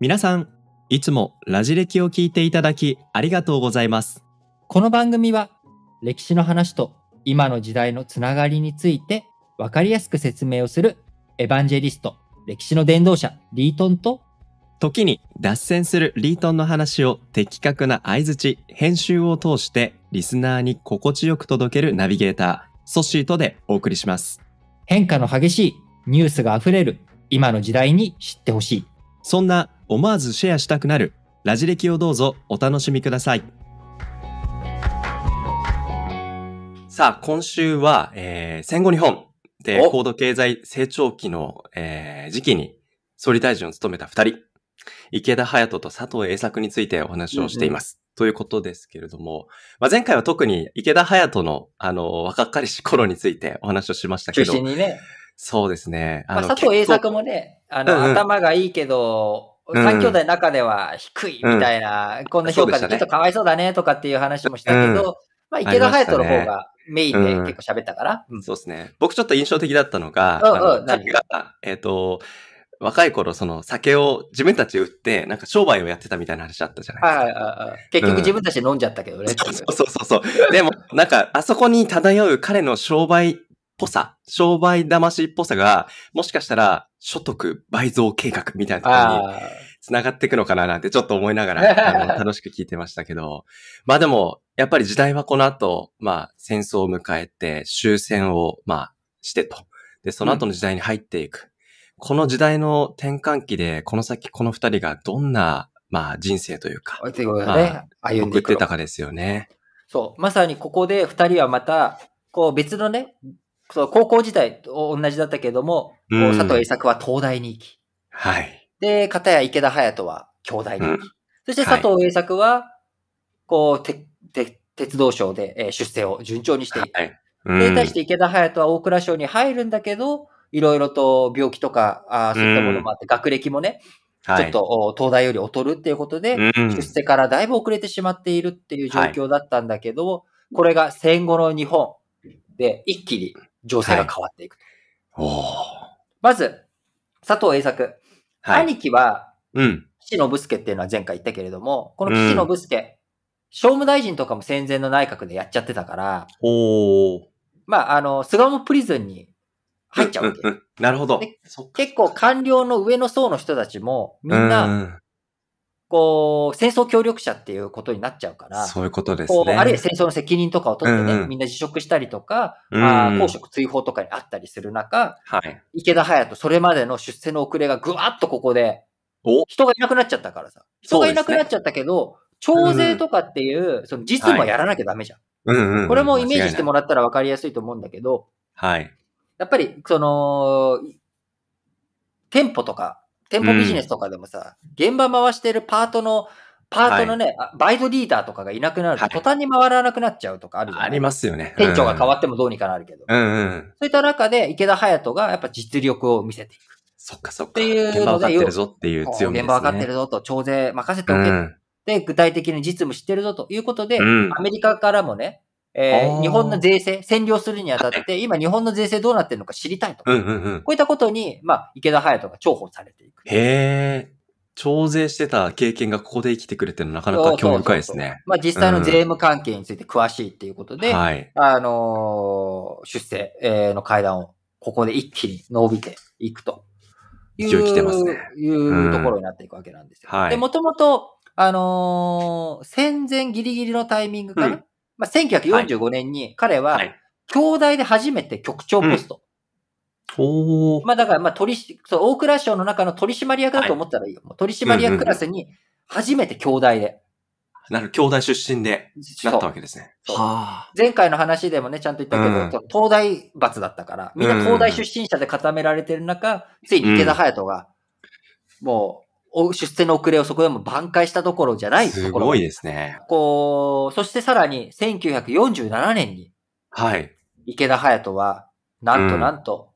皆さん、いつもラジ歴を聞いていただきありがとうございます。この番組は歴史の話と今の時代のつながりについてわかりやすく説明をするエヴァンジェリスト、歴史の伝道者リートンと時に脱線するリートンの話を的確な相槌、編集を通してリスナーに心地よく届けるナビゲーター、ソシートでお送りします。変化の激しいニュースが溢れる今の時代に知ってほしい。そんな思わずシェアしたくなるラジ歴をどうぞお楽しみください。さあ、今週は、えー、戦後日本で高度経済成長期の、えー、時期に総理大臣を務めた二人、池田隼人と佐藤栄作についてお話をしています。うんうんということですけれども、まあ、前回は特に池田隼人の、あの、若かりし頃についてお話をしましたけど。中心にね。そうですね。あの、まあ、佐藤栄作もね、あの、うんうん、頭がいいけど、3兄弟の中では低いみたいな、うん、こんな評価でちょっとかわいそうだねとかっていう話もしたけど、うん、まあ池田隼人の方がメインで結構喋ったから。そうですね。僕ちょっと印象的だったのが、うんうん、えっ、ー、と、若い頃、その酒を自分たち売って、なんか商売をやってたみたいな話あったじゃないですか。結局自分たちで飲んじゃったけどね。うん、そうそうそうそう。でも、なんか、あそこに漂う彼の商売ぽさ、商売魂っぽさが、もしかしたら、所得倍増計画みたいなところに、繋がっていくのかななんてちょっと思いながら、楽しく聞いてましたけど、まあでも、やっぱり時代はこの後、まあ、戦争を迎えて、終戦を、まあ、してと。で、その後の時代に入っていく。うん、この時代の転換期で、この先この二人がどんな、まあ、人生というか、ね、まあ、送ってたかですよね。そう。まさにここで二人はまた、こう別のね、そう、高校時代と同じだったけれども、うん、佐藤栄作は東大に行き。はい。で、片や池田隼人は京大に行き。うん、そして佐藤栄作は、はい、こう、て、て、鉄道省で出世を順調にしていく。はい。で、対して池田隼人は大蔵省に入るんだけど、いろいろと病気とか、あそういったものもあって、学歴もね、はい、ちょっと東大より劣るっていうことで、出世からだいぶ遅れてしまっているっていう状況だったんだけど、はい、これが戦後の日本で一気に情勢が変わっていくはい、まず、佐藤栄作。はい、兄貴は、うん。岸信介っていうのは前回言ったけれども、この岸信介、うん、商務大臣とかも戦前の内閣でやっちゃってたから、おまあ、あの、菅野プリズンに入っちゃうわけ。うんうん、なるほど。結構官僚の上の層の人たちも、みんな、こう、戦争協力者っていうことになっちゃうから、そういうことですね。あるいは戦争の責任とかを取ってね、うんうん、みんな辞職したりとか、うん、あ公職追放とかにあったりする中、はい、池田隼人、それまでの出世の遅れがぐわっとここで、人がいなくなっちゃったからさ。人がいなくなっちゃったけど、ね、徴税とかっていう、その実務はやらなきゃダメじゃん。うんこれもイメージしてもらったら分かりやすいと思うんだけど、はい。やっぱり、その、店舗とか店舗ビジネスとかでもさ、うん、現場回してるパートの、パートのね、はい、バイトリーダーとかがいなくなると、途端に回らなくなっちゃうとかあるじゃない、ありますよね、うん、店長が変わってもどうにかなるけど。うんうん、そういった中で、池田隼人がやっぱ実力を見せていく。そっかそっか。っていう現場分かってるぞっていう強みですね。現場分かってるぞと、徴税任せておけ。うん、で、具体的に実務してるぞということで、アメリカからもね、えー、日本の税制、占領するにあたって、今日本の税制どうなってるのか知りたいとうんうんうん、こういったことに、まあ、池田隼人が重宝されていく。へえ。徴税してた経験がここで生きてくれてるのはなかなか興味深いですね。そうそうそうまあ実際の税務関係について詳しいっていうことで、うん、あのー、出世の階段をここで一気に伸びていくという勢い来てますね。いうところになっていくわけなんですよ。うん、はい、で、もともと、あのー、戦前ギリギリのタイミングから、うんまあ、1945年に彼は、京大で初めて局長ポスト。ほ、う、ー、まあだから、まあ取り、そう、大蔵省の中の取締役だと思ったらいいよ。はい、取締役クラスに、初めて京大で。なる、兄弟出身で、なったわけですね。はあ。前回の話でもね、ちゃんと言ったけど、うん、東大罰だったから、みんな東大出身者で固められてる中、うん、ついに池田隼人が、もう、出世の遅れをそこでも挽回したところじゃないすごいですね。こう、そしてさらに1947年に、はい。池田隼人は、なんとなんと、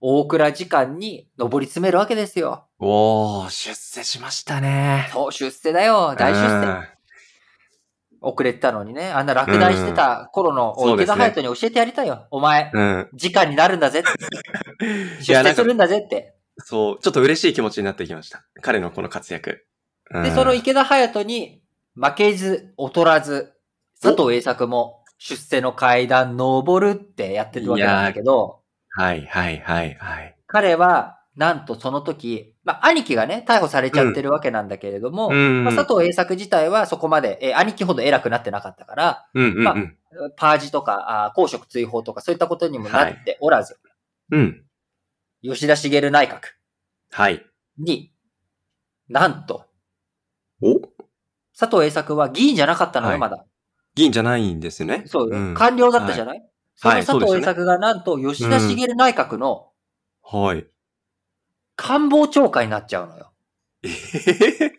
大倉時間に上り詰めるわけですよ。おー、出世しましたね。そう、出世だよ、大出世。遅れてたのにね、あんな落第してた頃の池田隼人に教えてやりたいよ。うんね、お前、うん、時間になるんだぜ 出世するんだぜって。そう、ちょっと嬉しい気持ちになってきました。彼のこの活躍。うん、で、その池田隼人に負けず、劣らず、佐藤栄作も出世の階段登るってやってるわけなんだけど、はいはいはいはい。彼は、なんとその時、まあ、兄貴がね、逮捕されちゃってるわけなんだけれども、佐藤栄作自体はそこまで、え兄貴ほど偉くなってなかったから、まパージとか、あ公職追放とかそういったことにもなっておらず、はい、うん。吉田茂内閣はい。に、なんと、お佐藤栄作は議員じゃなかったのよ、まだ。議員じゃないんですよね。そう、ん官僚だったじゃない、そのはい佐藤栄作がなんと吉田茂内閣のはい。官房長官になっちゃうのよ。えへへへ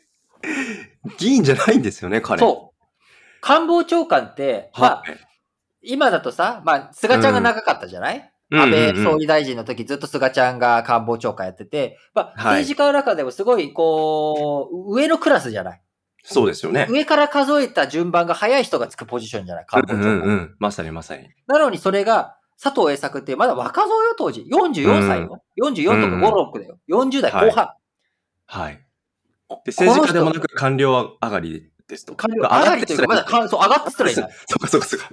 議員じゃないんですよね、彼。そう。官房長官って、まあ、はい。今だとさ、まあ、菅ちゃんが長かったじゃない、安倍総理大臣の時、ずっと菅ちゃんが官房長官やってて、まあ、政治家の中でもすごい、こう、上のクラスじゃない。そうですよね。上から数えた順番が早い人がつくポジションじゃない、官房長官。うんうん、まさにまさに。なのにそれが、佐藤栄作って、まだ若造よ、当時。44歳よ。うん、44とか5、うん、6だよ。40代後半。はい。はい、で政治家でもなく官僚上がりですと。官僚上がりというか、まだ、そう、上がってすらいない。そうかそっかそっか。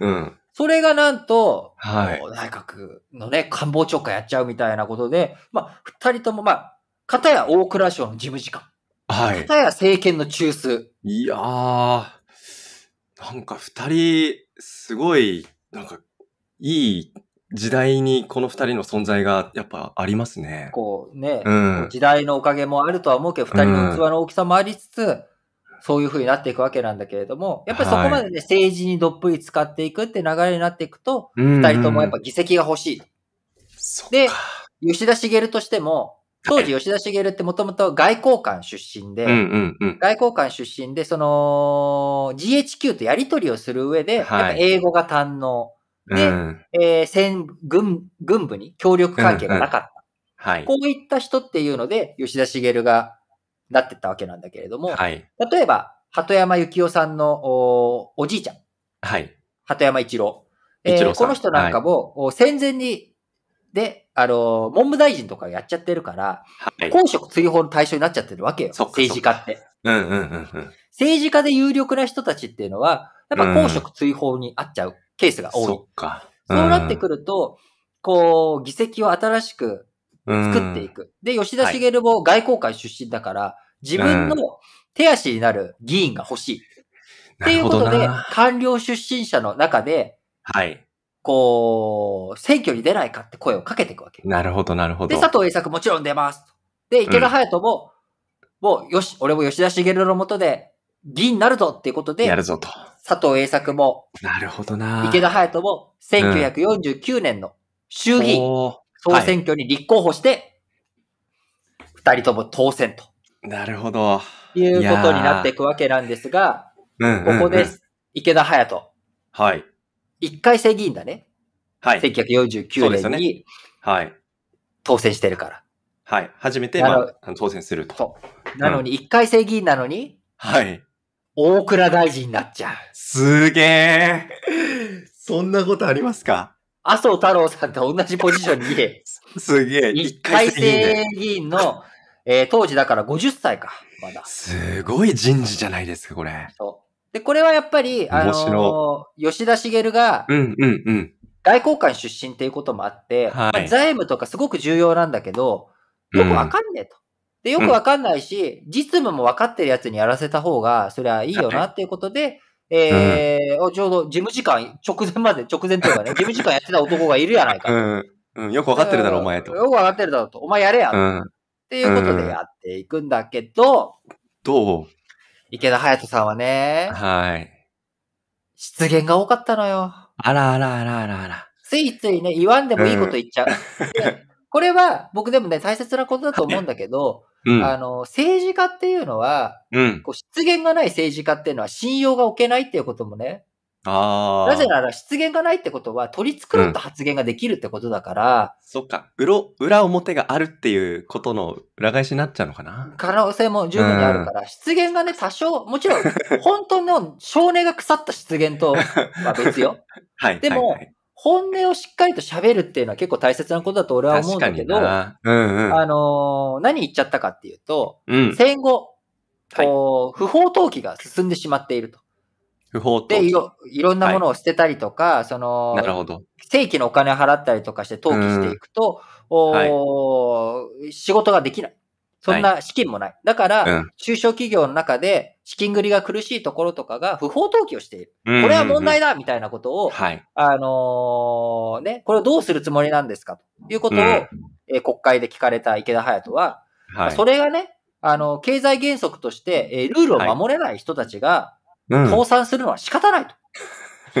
うん。それがなんと、はい、内閣のね、官房長官やっちゃうみたいなことで、まあ、二人とも、まあ、片や大蔵省の事務次官。はい。片や政権の中枢。いやー、なんか二人、すごい、なんか、いい時代にこの二人の存在がやっぱありますね。こうね、うん、時代のおかげもあるとは思うけど、二人の器の大きさもありつつ、そういうふうになっていくわけなんだけれども、やっぱりそこまでで政治にどっぷり使っていくって流れになっていくと、二、はい、人ともやっぱ議席が欲しい。で、吉田茂としても、当時吉田茂ってもともと外交官出身で、外交官出身で、その GHQ とやり取りをする上で、はい、英語が堪能。で、うん、えー、戦、軍、軍部に協力関係がなかった。うんうん、はい。こういった人っていうので、吉田茂がなってったわけなんだけれども、はい、例えば、鳩山幸夫さんのおおじいちゃん。はい。鳩山一郎。えー、この人なんかも、はい、戦前に、で、あの、文部大臣とかやっちゃってるから、はい、公職追放の対象になっちゃってるわけよ。政治家って。うんうんうんうん。政治家で有力な人たちっていうのは、やっぱ公職追放にあっちゃうケースが多い。うん、そっか。そうなってくると、こう、議席を新しく作っていく。で、吉田茂も外交界出身だから、自分の手足になる議員が欲しい。っていうことで、官僚出身者の中で、はい。こう、選挙に出ないかって声をかけていくわけ。なるほど、なるほど。で、佐藤栄作もちろん出ます。で、池田隼人も、うん、もう、よし、俺も吉田茂のもとで、議員になるぞっていうことで、やるぞと。佐藤栄作も、なるほどな。池田隼人も、1949年の衆議院、うん、総選挙に立候補して、二人とも当選と。なるほど。いうことになっていくわけなんですが、うんここです。池田隼人。はい。一回正議員だね。はい。1949年に、はい。当選してるから。はい。初めて、当選すると。なのに、一、回正議員なのに、はい。大蔵大臣になっちゃう。すげえ。そんなことありますか麻生太郎さんと同じポジションにいえ。すげえ。一回生議員の、えー、当時だから50歳か、まだ。すごい人事じゃないですか、これ。そう。で、これはやっぱり、あのー、吉田茂が、うんうんうん。外交官出身っていうこともあって、はい、財務とかすごく重要なんだけど、よくわかんねえと。うん、で、よくわかんないし、うん、実務もわかってるやつにやらせた方が、そりゃいいよなっていうことで、えー、うん、ちょうど事務次官直前まで、直前というかね、事務次官やってた男がいるやないか。うん、うん、よくわかってるだろ、お前と。よくわかってるだろうと。お前やれや、うん。っていうことでやっていくんだけど、どう池田隼人さんはね、はい。失言が多かったのよ。あらあらあらあらあら。ついついね、言わんでもいいこと言っちゃう。これは僕でもね、大切なことだと思うんだけど、うん、あの、政治家っていうのは、うん、こう失言がない政治家っていうのは信用が置けないっていうこともね。あなぜなら失言がないってことは取り繕った発言ができるってことだから。うん、そっか。裏、裏表があるっていうことの裏返しになっちゃうのかな可能性も十分にあるから、失言がね、多少、もちろん、本当の少年が腐った失言とは別よ。はい。でも、はいはい本音をしっかりと喋るっていうのは結構大切なことだと俺は思うんだけど、うんうん、あのー、何言っちゃったかっていうと、うん、戦後、はい、不法投棄が進んでしまっていると。不法投棄でいろ、いろんなものを捨てたりとか、はい、その、なるほど。正規のお金を払ったりとかして投棄していくと、うん、お、はい、仕事ができない。そんな資金もない。だから、中小企業の中で、資金繰りが苦しいところとかが不法投棄をしている。これは問題だみたいなことを、はい、あのー、ね、これをどうするつもりなんですかということを、うん、え国会で聞かれた池田隼人は、はい、それがね、あの、経済原則として、えー、ルールを守れない人たちが、倒産するのは仕方ないと。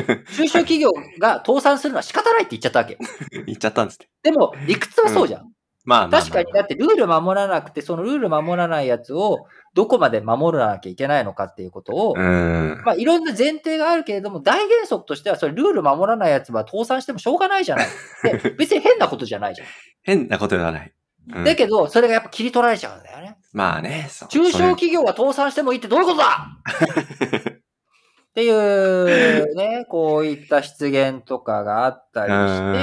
はいうん、中小企業が倒産するのは仕方ないって言っちゃったわけ。言っちゃったんです、て。でも、理屈はそうじゃん。うんまあ、確かに、だってルール守らなくて、そのルール守らないやつをどこまで守らなきゃいけないのかっていうことを、まあ、いろんな前提があるけれども、大原則としては、それルール守らないやつは倒産してもしょうがないじゃない。で 別に変なことじゃないじゃん。変なことではない。うん、だけど、それがやっぱ切り取られちゃうんだよね。まあね。中小企業は倒産してもいいってどういうことだ っていうね、こういった失言とかがあったり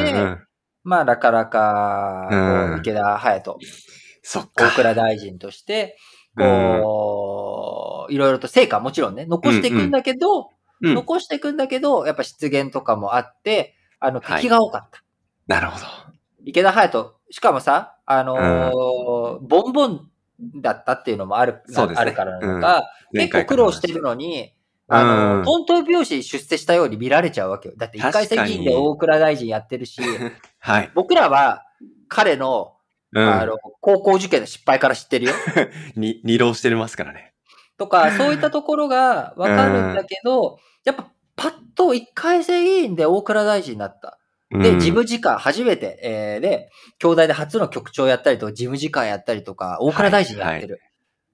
して、まあ、なかなか、池田隼人、そっか。大倉大臣として、こう、いろいろと成果もちろんね、残していくんだけど、うんうん、残していくんだけど、やっぱ失言とかもあって、あの、敵が多かった。はい、なるほど。池田隼人、しかもさ、あのーうん、ボンボンだったっていうのもある、ね、あるからなのか、うん、結構苦労してるのに、あの、トントン拍子出世したように見られちゃうわけよ。だって一回戦議員で大倉大臣やってるし、はい。僕らは彼の、うん、あの高校受験の失敗から知ってるよ。に二浪してますからね。とか、そういったところがわかるんだけど、うん、やっぱパッと一回戦委員で大倉大臣になった。で、事務次官、初めて、えー、で、兄弟で初の局長やったりとか、事務次官やったりとか、大倉大臣やってる。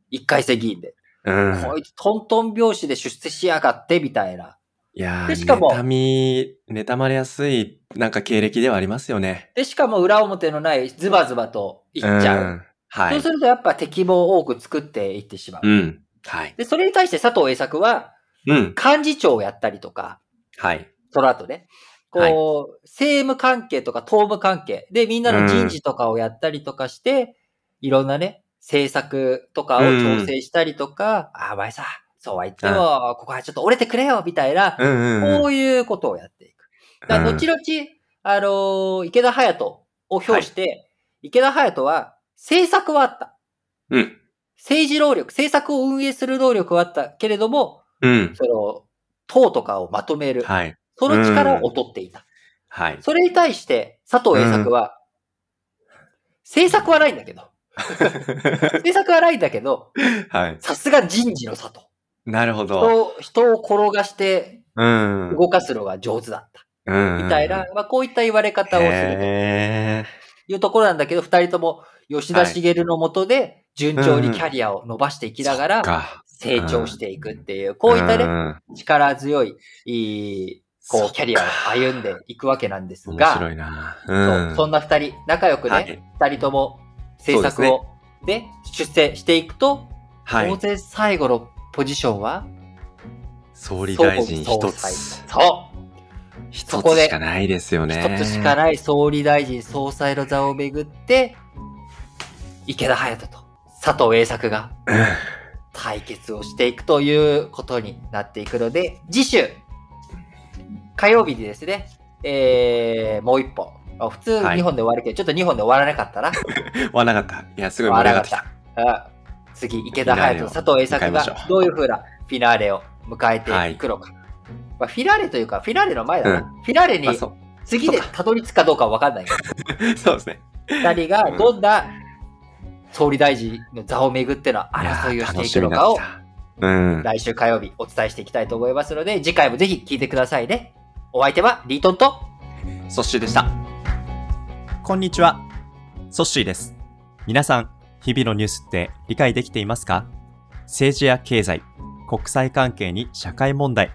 一、はい、回戦議員で。うん、こいつ、トントン拍子で出世しやがって、みたいな。いやー、でしかも妬み、妬まれやすいなんか経歴ではありますよね。で、しかも裏表のないズバズバといっちゃう。うん、はい。そうするとやっぱ敵も多く作っていってしまう。うん。はい。で、それに対して佐藤栄作は、うん。幹事長をやったりとか、はい。その後ね、こう、はい、政務関係とか党務関係でみんなの人事とかをやったりとかして、うん、いろんなね、政策とかを調整したりとか、うん、あ、お前さ、そうは言っても、ここはちょっと折れてくれよ、みたいな、うんうんうん、こういうことをやっていく。だ後々、あのー、池田隼人を表して、はい、池田隼人は政策はあった。うん。政治労力、政策を運営する能力はあったけれども、うん。その、党とかをまとめる。はい。その力を劣っていた。はい。それに対して、佐藤栄作は、うん、政策はないんだけど。政策はないんだけど、はい。さすが人事の佐藤。なるほど。人を転がして、うん。動かすのが上手だった。みたいな、まあ、こういった言われ方をするというところなんだけど、二人とも吉田茂のもとで順調にキャリアを伸ばしていきながら成長していくっていう、こういったね、力強い、いいこう、キャリアを歩んでいくわけなんですが、面白いな、うん、そんな二人、仲良くね、二、人とも制作をで出世していくと、当然最後のポジションは、総理大臣一つ。そう一つしかないですよね。一つしかない総理大臣、総裁の座をめぐって、池田隼人と佐藤栄作が対決をしていくということになっていくので、次週、火曜日にですね、えー、もう一本。普通2本で終わるけど、ちょっと2本で終わらなかったな。終わらなかった。いや、すごい盛り上がってきた。次、池田隼人、佐藤栄作がどういうふうなフィナーレを迎えていくのか。まあ、フィラーレというか、フィラーレの前だな。うん、フィラーレに次でたどり着くかどうかは分かんないから。そうですね。二人がどんな総理大臣の座をめぐっての争いをしていくのかを、来週火曜日お伝えしていきたいと思いますので、次回もぜひ聞いてくださいね。お相手はリートンと、ソッシーでした。こんにちは。ソッシーです。皆さん、日々のニュースって理解できていますか政治や経済、国際関係に社会問題、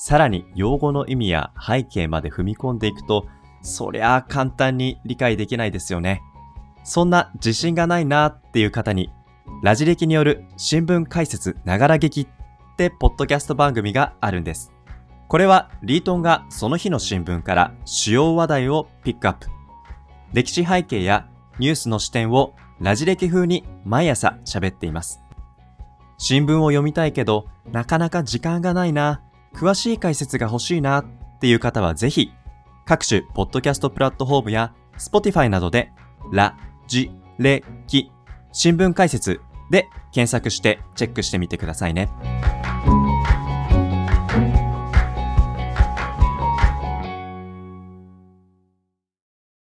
さらに用語の意味や背景まで踏み込んでいくと、そりゃあ簡単に理解できないですよね。そんな自信がないなっていう方に、ラジ歴による新聞解説ながら劇ってポッドキャスト番組があるんです。これはリートンがその日の新聞から主要話題をピックアップ。歴史背景やニュースの視点をラジ歴風に毎朝喋っています。新聞を読みたいけど、なかなか時間がないな詳しい解説が欲しいなっていう方はぜひ、各種ポッドキャストプラットフォームや Spotify などで、ラ、ジ、レ、キ、新聞解説で検索してチェックしてみてくださいね。